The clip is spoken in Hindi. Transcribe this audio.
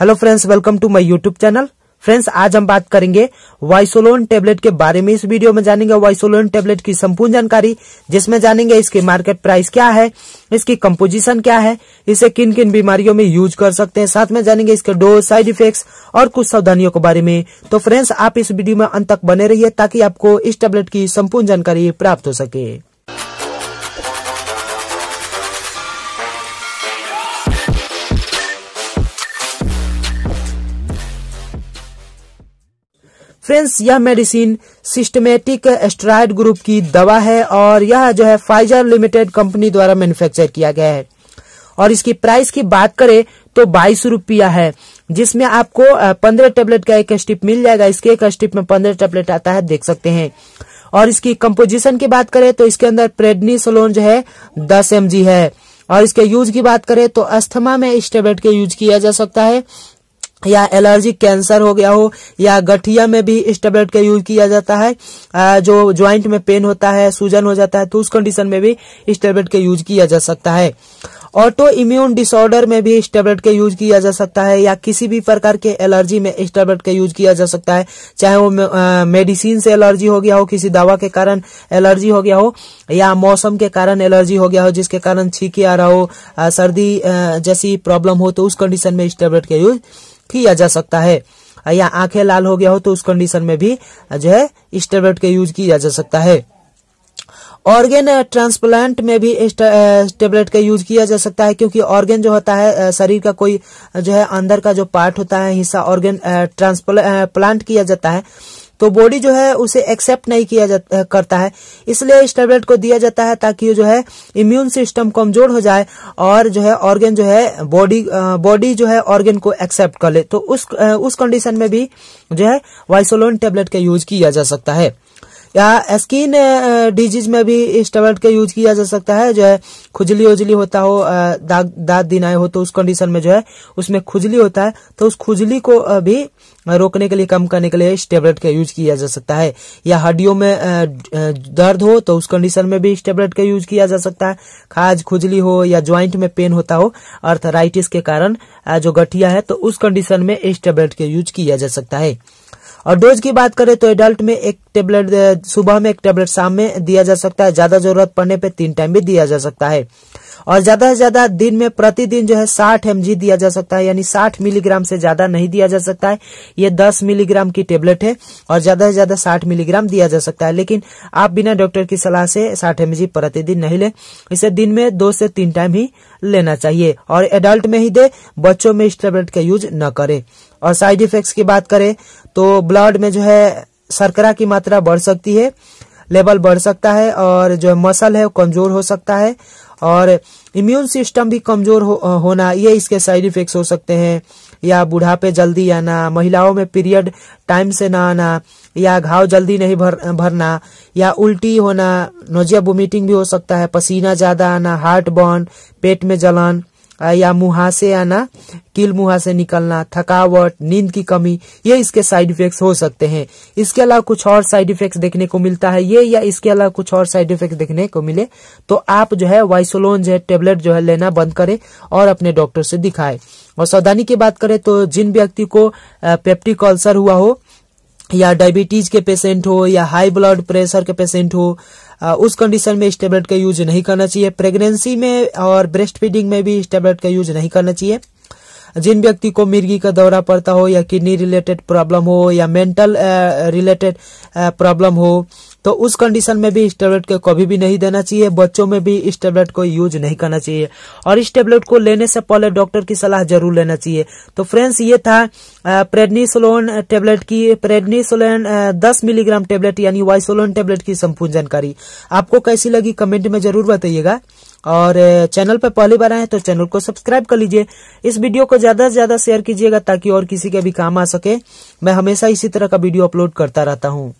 hello friends welcome to my YouTube channel friends आज हम बात करेंगे वाइसोलोन टेबलेट के बारे में इस वीडियो में जानेंगे वाइसोलोन टेबलेट की संपूर्ण जानकारी जिसमें जानेंगे इसके मार्केट प्राइस क्या है इसकी कंपोजिशन क्या है इसे किन किन बीमारियों में यूज कर सकते हैं साथ में जानेंगे इसके डोज साइड इफेक्ट और कुछ सावधानियों के बारे में तो फ्रेंड्स आप इस वीडियो में अंत तक बने रहिए ताकि आपको इस टेबलेट की संपूर्ण जानकारी प्राप्त हो सके फ्रेंड्स यह मेडिसिन सिस्टमेटिक एस्ट्राइड ग्रुप की दवा है और यह जो है फाइजर लिमिटेड कंपनी द्वारा मैन्युफैक्चर किया गया है और इसकी प्राइस की बात करें तो बाईस रूपया है जिसमें आपको पंद्रह टेबलेट का एक स्टिप मिल जाएगा इसके एक स्टिप में पंद्रह टेबलेट आता है देख सकते हैं और इसकी कंपोजिशन की बात करें तो इसके अंदर प्रेडनी सोलोन जो है दस एम है और इसके यूज की बात करें तो अस्थमा में इस टेबलेट के यूज किया जा सकता है या एलर्जिक कैंसर हो गया हो या गठिया में भी इस टेबलेट का यूज किया जाता है जो ज्वाइंट में पेन होता है सूजन हो जाता है तो उस कंडीशन में भी इस टेबलेट का यूज किया जा सकता है ऑटो इम्यून डिसऑर्डर में भी इस टेबलेट का यूज किया जा सकता है या किसी भी प्रकार के एलर्जी में इस टेबलेट का यूज किया जा सकता है चाहे वो मेडिसिन से एलर्जी हो गया हो किसी दवा के कारण एलर्जी हो गया हो या मौसम के कारण एलर्जी हो गया हो जिसके कारण छीके आ रहा हो सर्दी जैसी प्रॉब्लम हो तो उस कंडीशन में इस टेबलेट का यूज किया जा सकता है या आंखें लाल हो गया हो तो उस कंडीशन में भी जो है स्टेबलेट का यूज किया जा सकता है ऑर्गेन ट्रांसप्लांट में भी टेबलेट का यूज किया जा सकता है क्योंकि ऑर्गेन जो होता है शरीर का कोई जो है अंदर का जो पार्ट होता है हिस्सा ऑर्गेन ट्रांसप्लांट किया जाता है तो बॉडी जो है उसे एक्सेप्ट नहीं किया जाता करता है इसलिए इस टेबलेट को दिया जाता है ताकि जो है इम्यून सिस्टम कमजोर हो जाए और जो है ऑर्गेन जो है बॉडी बॉडी जो है ऑर्गेन को एक्सेप्ट कर ले तो उस उस कंडीशन में भी जो है वाइसोलोन टेबलेट का यूज किया जा सकता है या स्किन डिजीज में भी इस टेबलेट का यूज किया जा सकता है जो है खुजली उजली होता हो दाग दाद दिन आए हो तो उस कंडीशन में जो है उसमें खुजली होता है तो उस खुजली को भी रोकने के लिए कम करने के लिए स्टेबलेट का यूज किया जा सकता है या हड्डियों में दर्द हो तो उस कंडीशन में भी स्टेबलेट का यूज किया जा सकता है खाज खुजली हो या ज्वाइंट में पेन होता हो अर्थराइटिस के कारण जो गठिया है तो उस कंडीशन में इस टेबलेट का यूज किया जा सकता है और डोज की बात करें तो एडल्ट में एक टेबलेट सुबह में एक टेबलेट शाम में दिया जा सकता है ज्यादा जरूरत पड़ने पर तीन टाइम भी दिया जा सकता है और ज्यादा से ज्यादा दिन में प्रतिदिन जो है साठ एम दिया जा सकता है यानी साठ मिलीग्राम से ज्यादा नहीं दिया जा सकता है ये दस मिलीग्राम की टेबलेट है और ज्यादा से ज्यादा साठ मिलीग्राम दिया जा सकता है लेकिन आप बिना डॉक्टर की सलाह से साठ एम प्रतिदिन नहीं ले इसे दिन में दो से तीन टाइम ही लेना चाहिए और एडल्ट में ही दे बच्चों में इस टेबलेट का यूज न करे और साइड इफेक्ट की बात करे तो ब्लड में जो है शर्करा की मात्रा बढ़ सकती है लेवल बढ़ सकता है और जो मसल है वो कमजोर हो सकता है और इम्यून सिस्टम भी कमजोर हो, होना ये इसके साइड इफेक्ट हो सकते हैं या बुढ़ापे जल्दी आना महिलाओं में पीरियड टाइम से ना आना या घाव जल्दी नहीं भर भरना या उल्टी होना नोजिया वोमिटिंग भी हो सकता है पसीना ज्यादा आना हार्ट बर्न पेट में जलन या मुहा से आना कील मुहा से निकलना थकावट नींद की कमी ये इसके साइड इफेक्ट्स हो सकते हैं इसके अलावा कुछ और साइड इफेक्ट्स देखने को मिलता है ये या इसके अलावा कुछ और साइड इफेक्ट देखने को मिले तो आप जो है वाइसोलोन जो है टेबलेट जो है लेना बंद करें और अपने डॉक्टर से दिखाए और सावधानी की बात करें तो जिन व्यक्ति को पेप्टिक अल्सर हुआ हो या डायबिटीज के पेशेंट हो या हाई ब्लड प्रेशर के पेशेंट हो उस कंडीशन में इस टेबलेट का यूज नहीं करना चाहिए प्रेगनेंसी में और ब्रेस्ट फीडिंग में भी इस टेबलेट का यूज नहीं करना चाहिए जिन व्यक्ति को मिर्गी का दौरा पड़ता हो या किडनी रिलेटेड प्रॉब्लम हो या मेंटल रिलेटेड प्रॉब्लम हो तो उस कंडीशन में भी इस टेबलेट को कभी भी नहीं देना चाहिए बच्चों में भी इस टेबलेट को यूज नहीं करना चाहिए और इस टेबलेट को लेने से पहले डॉक्टर की सलाह जरूर लेना चाहिए तो फ्रेंड्स ये था प्रेडनीसोलोन टेबलेट की प्रेडनीसोलोन दस मिलीग्राम टेबलेट यानी वाइसोलोन टेबलेट की संपूर्ण जानकारी आपको कैसी लगी कमेंट में जरूर बताइएगा और चैनल पर पहली बार आए तो चैनल को सब्सक्राइब कर लीजिए इस वीडियो को ज्यादा से ज्यादा शेयर कीजिएगा ताकि और किसी के भी काम आ सके मैं हमेशा इसी तरह का वीडियो अपलोड करता रहता हूँ